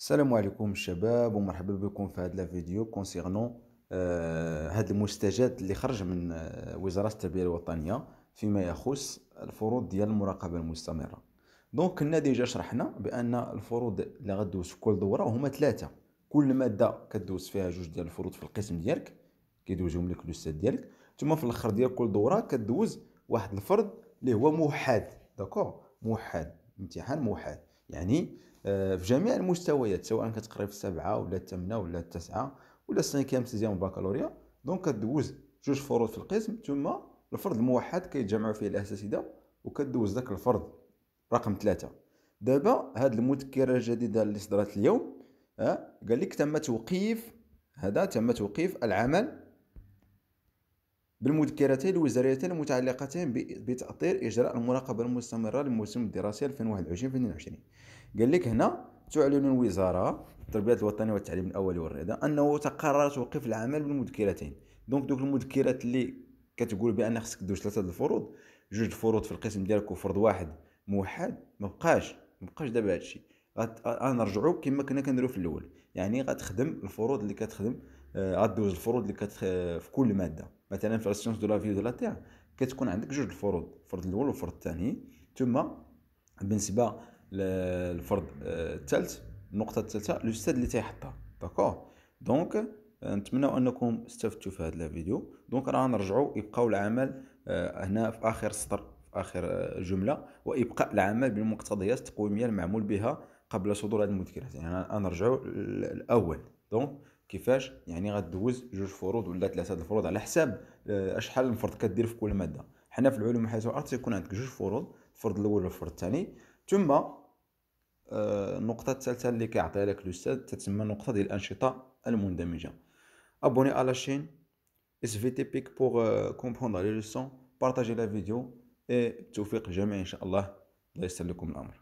السلام عليكم الشباب ومرحبا بكم في هذا الفيديو كونسيرنون هذا المستجد اللي خرج من آه، وزارة التربية الوطنية فيما يخص الفروض ديال المراقبة المستمرة دونك كنا ديجا شرحنا بان الفروض اللي غدوز في كل دوره هما ثلاثه كل ماده كدوز فيها جوج ديال الفروض في القسم ديالك كيدوزهم لك الاستاذ ديالك ثم في الاخر ديال كل دوره كدوز واحد الفرض اللي هو موحد داكور موحد امتحان موحد يعني آه، في جميع المستويات سواء كتقري في السبعه ولا الثامنه ولا التاسعه ولا السانكيام سيزيام بكالوريا دونك كدوز جوج فروض في القسم ثم الفرض الموحد كيتجمعوا فيه الاساتذه وكدوز ذاك الفرض رقم ثلاثة دابا هاد المذكره الجديده اللي صدرت اليوم آه، قال لك تم توقيف هذا تم توقيف العمل بالمذكرتين الوزاريتين المتعلقتين بتأطير إجراء المراقبة المستمرة للموسم الدراسي 2021-2022 قال لك هنا تعلن الوزارة التربية الوطنية والتعليم الأولي والرياضة أنه تقرر توقف العمل بالمذكرتين دونك دوك المذكرات اللي كتقول بأن خصك دوز ثلاثة الفروض جوج الفروض في القسم ديالك وفرض واحد موحد مبقاش مبقاش دابا هادشي غنرجعو كما كنا كنديرو في الأول يعني غتخدم الفروض اللي كتخدم آه، عندنا الفروض اللي كتخ... في كل ماده مثلا في السيونس دو لا في دو لا تيغ كتكون عندك جوج الفروض الفرض الاول والفرض الثاني ثم بالنسبه للفرض آه، الثالث النقطه الثالثه الاستاذ اللي تيحطها داكور دونك آه، نتمنى انكم استفدتوا في هذا الفيديو دونك راه نرجعوا يبقاو العمل هنا في اخر سطر في اخر جمله وابقاء العمل بالمقتضيات التقويميه المعمول بها قبل صدور هذه المذكرات يعني نرجعوا الاول دونك كيفاش يعني غدوز جوج فروض ولا ثلاثه الفروض على حساب آه، اشحال المفرض كدير في كل ماده حنا في العلوم الحاسبه والارض تيكون عندك جوج فروض الفرض الاول والفرض الثاني ثم النقطه آه، الثالثه اللي كيعطيها لك الاستاذ تتسمى النقطه ديال الانشطه المندمجه ابوني على الشين اس في تي بيك بوغ كومبوندر لي ليسون بارطاجي لا فيديو اي التوفيق الجميع ان شاء الله الله يسهل لكم الامر